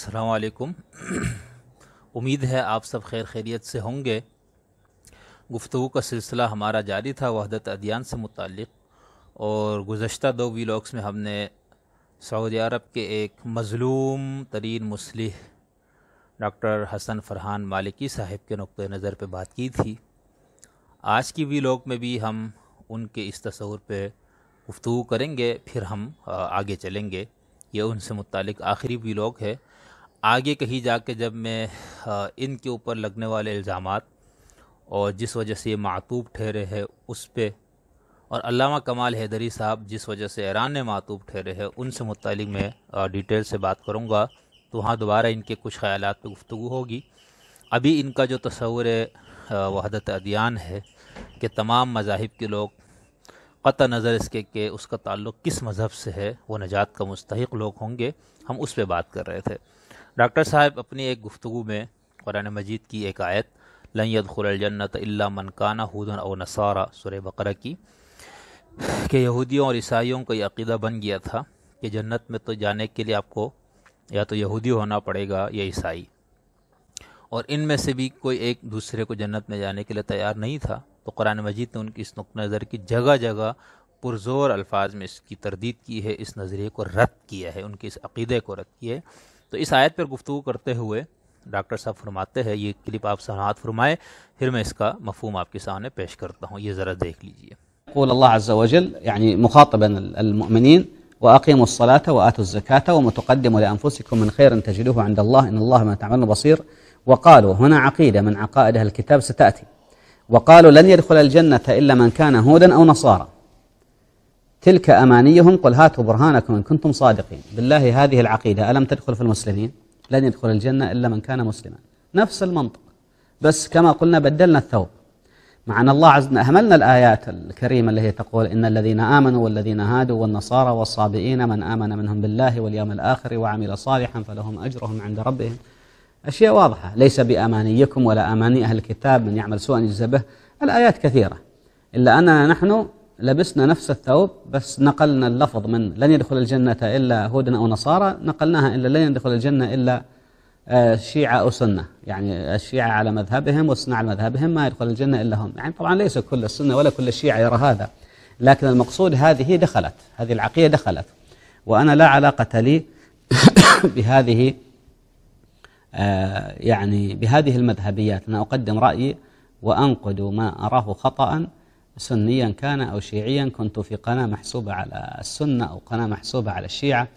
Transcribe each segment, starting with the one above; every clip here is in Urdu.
السلام علیکم امید ہے آپ سب خیر خیریت سے ہوں گے گفتگو کا سلسلہ ہمارا جاری تھا وحدت ادیان سے متعلق اور گزشتہ دو ویلاگس میں ہم نے سعودی عرب کے ایک مظلوم ترین مسلح ڈاکٹر حسن فرحان مالکی صاحب کے نقطہ نظر پہ بات کی تھی آج کی وی میں بھی ہم ان کے اس تصور پہ گفتگو کریں گے پھر ہم آگے چلیں گے یہ ان سے متعلق آخری ویلوگ ہے آگے کہیں جا کے جب میں ان کے اوپر لگنے والے الزامات اور جس وجہ سے یہ معتوب ٹھہرے ہے اس پہ اور علامہ کمال حیدری صاحب جس وجہ سے ایران نے معتوب ٹھہرے ہیں ان سے متعلق میں ڈیٹیل سے بات کروں گا تو وہاں دوبارہ ان کے کچھ خیالات پہ گفتگو ہوگی ابھی ان کا جو تصور وحدت ادیان ہے کہ تمام مذاہب کے لوگ قطع نظر اس کے کہ اس کا تعلق کس مذہب سے ہے وہ نجات کا مستحق لوگ ہوں گے ہم اس پہ بات کر رہے تھے ڈاکٹر صاحب اپنی ایک گفتگو میں قرآن مجید کی ایک آیت لئیت خل الجنت اللہ منقانہ حدن او نصارہ سر بقرہ کی کہ یہودیوں اور عیسائیوں کو یہ عقیدہ بن گیا تھا کہ جنت میں تو جانے کے لیے آپ کو یا تو یہودی ہونا پڑے گا یا عیسائی اور ان میں سے بھی کوئی ایک دوسرے کو جنت میں جانے کے لیے تیار نہیں تھا تو قرآن مجید نے ان کی اس نقطۂ نظر کی جگہ جگہ پرزور الفاظ میں اس کی تردید کی ہے اس نظریے کو رد کیا ہے ان کے اس عقیدے کو رد کیا ہے تو اس آیت پر आयत کرتے ہوئے ڈاکٹر صاحب فرماتے ہیں یہ کلپ آپ क्लिप فرمائے پھر میں اس کا مفہوم آپ کے सामने پیش کرتا ہوں یہ ذرا دیکھ لیجئے قول اللہ عز وجل یعنی يعني مخاطبا المؤمنین وأقيموا الصلاة وآتوا الزكاة ومتقدموا لأنفسكم من خير تجدوه عند الله إن الله ما تعملون بصير وقالوا هنا عقيدة من عقائد أهل الكتاب ستأتي وقالوا لن يدخل الجنة إلا من كان هودا أو نصارى تلك أمانيهم قل هاتوا برهانكم إن كنتم صادقين بالله هذه العقيدة ألم تدخل في المسلمين لن يدخل الجنة إلا من كان مسلما نفس المنطق بس كما قلنا بدلنا الثوب مع أن الله عز وجل أهملنا الآيات الكريمة اللي هي تقول إن الذين آمنوا والذين هادوا والنصارى والصابئين من آمن منهم بالله واليوم الآخر وعمل صالحا فلهم أجرهم عند ربهم أشياء واضحة ليس بأمانيكم ولا أماني أهل الكتاب من يعمل سوءا يجزى به الآيات كثيرة إلا أننا نحن لبسنا نفس الثوب بس نقلنا اللفظ من لن يدخل الجنة إلا هود أو نصارى نقلناها إلا لن يدخل الجنة إلا آه، شيعة أو سنة يعني الشيعة على مذهبهم والسنة على مذهبهم ما يدخل الجنة إلا هم يعني طبعا ليس كل السنة ولا كل الشيعة يرى هذا لكن المقصود هذه دخلت هذه العقيدة دخلت وأنا لا علاقة لي بهذه آه، يعني بهذه المذهبيات أنا أقدم رأيي وأنقد ما أراه خطأ سنيا كان أو شيعيا كنت في قناة محسوبة على السنة أو قناة محسوبة على الشيعة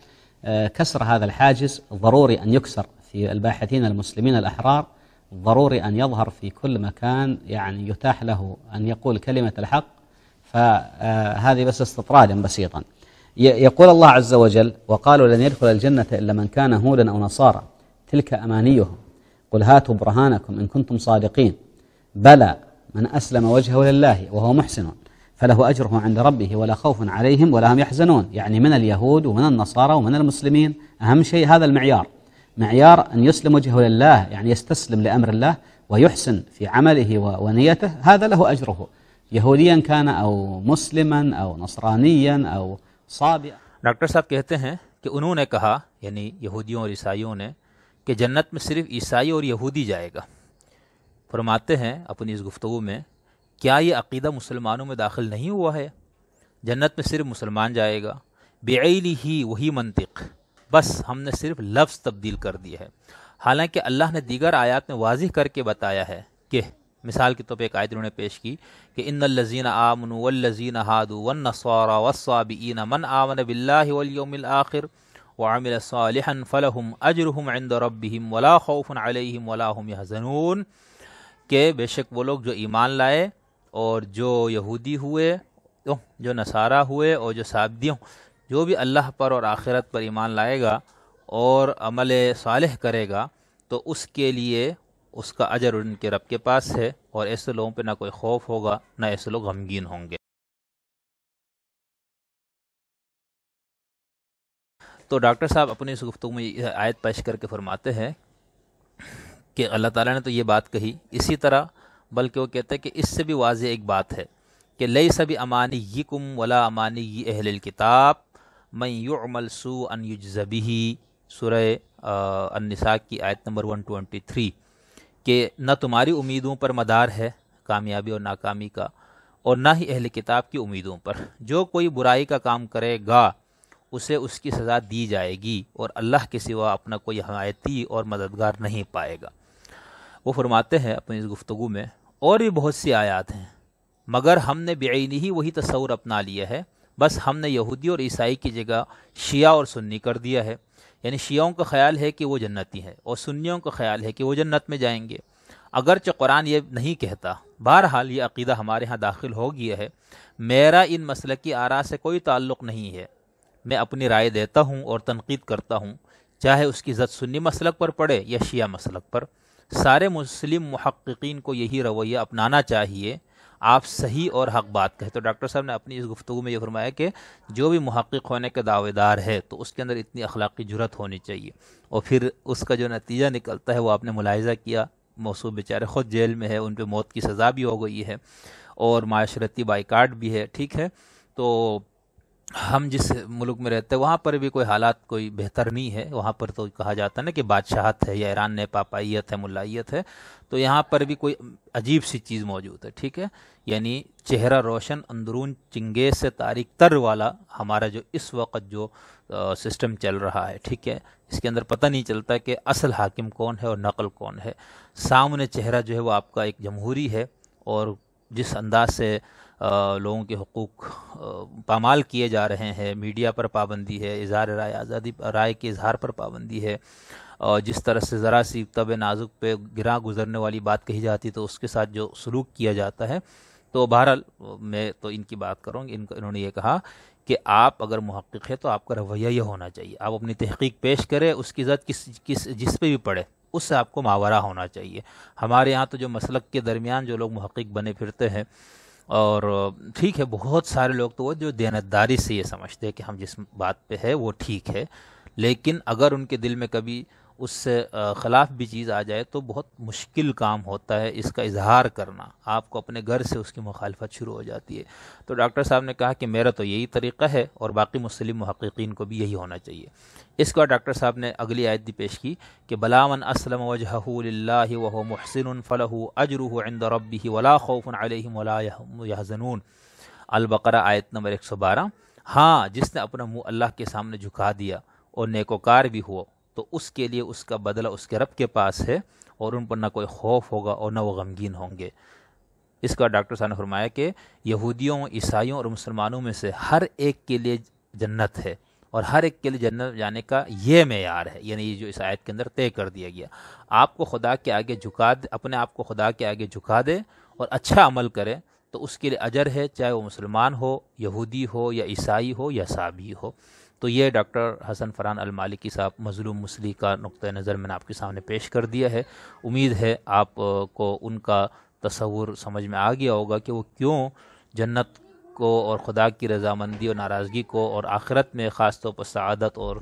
آه، كسر هذا الحاجز ضروري أن يكسر في الباحثين المسلمين الأحرار ضروري أن يظهر في كل مكان يعني يتاح له أن يقول كلمة الحق فهذه بس استطرادا بسيطا يقول الله عز وجل وقالوا لن يدخل الجنة إلا من كان هودا أو نصارى تلك أمانيهم قل هاتوا برهانكم إن كنتم صادقين بلى من أسلم وجهه لله وهو محسن فله أجره عند ربه ولا خوف عليهم ولا هم يحزنون يعني من اليهود ومن النصارى ومن المسلمين أهم شيء هذا المعيار معيار أن يسلم وجهه لله يعني يستسلم لأمر الله ويحسن في عمله ونيته هذا له أجره يهوديا كان أو مسلما أو نصرانيا أو صابئا ڈاکٹر صاحب کہتے ہیں کہ انہوں نے کہا یعنی یہودیوں اور عیسائیوں نے کہ جنت میں صرف عیسائی اور یہودی جائے گا فرماتے ہیں اپنی اس گفتگو میں کیا یہ عقیدہ مسلمانوں میں داخل نہیں ہوا ہے جنت میں صرف مسلمان جائے گا بےعلی ہی وہی منطق بس ہم نے صرف لفظ تبدیل کر دیا ہے حالانکہ اللہ نے دیگر آیات میں واضح کر کے بتایا ہے کہ مثال کے طور پہ ایک آیت انہوں نے پیش کی کہ ان الزین آمن آمن من الآخر کہ بے شک وہ لوگ جو ایمان لائے اور جو یہودی ہوئے جو نصارہ ہوئے اور جو صادیوں جو بھی اللہ پر اور آخرت پر ایمان لائے گا اور عمل صالح کرے گا تو اس کے لیے اس کا اجر ان کے رب کے پاس ہے اور ایسے لوگوں پہ نہ کوئی خوف ہوگا نہ ایسے لوگ غمگین ہوں گے تو ڈاکٹر صاحب اپنی اس گفتگو میں آیت پیش کر کے فرماتے ہیں کہ اللہ تعالیٰ نے تو یہ بات کہی اسی طرح بلکہ وہ کہتے ہیں کہ اس سے بھی واضح ایک بات ہے کہ لئی سب امانی یہ کم ولا امانی یہ اہل الکتاب میں یو عمل سو ان سرح ان نساک کی آیت نمبر ون ٹوینٹی تھری کہ نہ تمہاری امیدوں پر مدار ہے کامیابی اور ناکامی کا اور نہ ہی اہل کتاب کی امیدوں پر جو کوئی برائی کا کام کرے گا اسے اس کی سزا دی جائے گی اور اللہ کے سوا اپنا کوئی حمایتی اور مددگار نہیں پائے گا وہ فرماتے ہیں اپنی اس گفتگو میں اور بھی بہت سی آیات ہیں مگر ہم نے بعینی ہی وہی تصور اپنا لیا ہے بس ہم نے یہودی اور عیسائی کی جگہ شیعہ اور سنی کر دیا ہے یعنی شیعوں کا خیال ہے کہ وہ جنتی ہے اور سنیوں کا خیال ہے کہ وہ جنت میں جائیں گے اگرچہ قرآن یہ نہیں کہتا بہرحال یہ عقیدہ ہمارے ہاں داخل ہو گیا ہے میرا ان مسئلہ کی آرا سے کوئی تعلق نہیں ہے میں اپنی رائے دیتا ہوں اور تنقید کرتا ہوں چاہے اس کی زد سنی مسلک پر پڑے یا شیعہ مسلک پر سارے مسلم محققین کو یہی رویہ اپنانا چاہیے آپ صحیح اور حق بات کہیں تو ڈاکٹر صاحب نے اپنی اس گفتگو میں یہ فرمایا کہ جو بھی محقق ہونے کے دعوے دار ہے تو اس کے اندر اتنی اخلاقی جرت ہونی چاہیے اور پھر اس کا جو نتیجہ نکلتا ہے وہ آپ نے ملاحظہ کیا موصوب بیچارے خود جیل میں ہے ان پہ موت کی سزا بھی ہو گئی ہے اور معاشرتی بائیکاٹ بھی ہے ٹھیک ہے تو ہم جس ملک میں رہتے ہیں وہاں پر بھی کوئی حالات کوئی بہتر نہیں ہے وہاں پر تو کہا جاتا نا کہ بادشاہت ہے یا ایران نے پاپائیت ہے ملائیت ہے تو یہاں پر بھی کوئی عجیب سی چیز موجود ہے ٹھیک ہے یعنی چہرہ روشن اندرون چنگیز سے تاریخ تر والا ہمارا جو اس وقت جو سسٹم چل رہا ہے ٹھیک ہے اس کے اندر پتہ نہیں چلتا کہ اصل حاکم کون ہے اور نقل کون ہے سامنے چہرہ جو ہے وہ آپ کا ایک جمہوری ہے اور جس انداز سے لوگوں کے حقوق پامال کیے جا رہے ہیں میڈیا پر پابندی ہے اظہار رائے آزادی رائے کے اظہار پر پابندی ہے اور جس طرح سے ذرا سی طب نازک پہ گراں گزرنے والی بات کہی جاتی تو اس کے ساتھ جو سلوک کیا جاتا ہے تو بہرحال میں تو ان کی بات کروں ان انہوں نے یہ کہا کہ آپ اگر محقق ہے تو آپ کا رویہ یہ ہونا چاہیے آپ اپنی تحقیق پیش کریں اس کی ذات کس کس جس پہ بھی پڑھے اس سے آپ کو ماورہ ہونا چاہیے ہمارے یہاں تو جو مسلک کے درمیان جو لوگ محقق بنے پھرتے ہیں اور ٹھیک ہے بہت سارے لوگ تو وہ جو دینتداری سے یہ سمجھتے ہیں کہ ہم جس بات پہ ہے وہ ٹھیک ہے لیکن اگر ان کے دل میں کبھی اس سے خلاف بھی چیز آ جائے تو بہت مشکل کام ہوتا ہے اس کا اظہار کرنا آپ کو اپنے گھر سے اس کی مخالفت شروع ہو جاتی ہے تو ڈاکٹر صاحب نے کہا کہ میرا تو یہی طریقہ ہے اور باقی مسلم محققین کو بھی یہی ہونا چاہیے اس کے بعد ڈاکٹر صاحب نے اگلی آیت بھی پیش کی کہ اسلم وجہ اللہ و محسن عند اجرح ولا خوف ملازن ولا آيت نمبر آیت سو بارہ ہاں جس نے اپنا منہ اللہ کے سامنے جھکا دیا اور نیکوکار بھی ہو تو اس کے لیے اس کا بدلہ اس کے رب کے پاس ہے اور ان پر نہ کوئی خوف ہوگا اور نہ وہ غمگین ہوں گے اس کا ڈاکٹر صاحب نے فرمایا کہ یہودیوں عیسائیوں اور مسلمانوں میں سے ہر ایک کے لیے جنت ہے اور ہر ایک کے لئے جنت جانے کا یہ معیار ہے یعنی یہ جو اس آیت کے اندر طے کر دیا گیا آپ کو خدا کے آگے جھکا دے اپنے آپ کو خدا کے آگے جھکا دے اور اچھا عمل کرے تو اس کے لیے اجر ہے چاہے وہ مسلمان ہو یہودی ہو یا عیسائی ہو یا صابی ہو تو یہ ڈاکٹر حسن فرحان المالکی صاحب مظلوم مسلی کا نقطہ نظر میں نے آپ کے سامنے پیش کر دیا ہے امید ہے آپ کو ان کا تصور سمجھ میں آ گیا ہوگا کہ وہ کیوں جنت کو اور خدا کی رضامندی اور ناراضگی کو اور آخرت میں خاص طور پر سعادت اور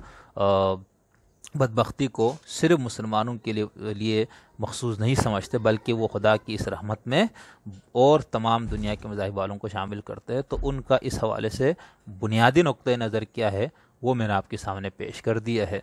بدبختی کو صرف مسلمانوں کے لیے لیے مخصوص نہیں سمجھتے بلکہ وہ خدا کی اس رحمت میں اور تمام دنیا کے مذاہب والوں کو شامل کرتے ہیں تو ان کا اس حوالے سے بنیادی نقطۂ نظر کیا ہے وہ میں نے آپ کے سامنے پیش کر دیا ہے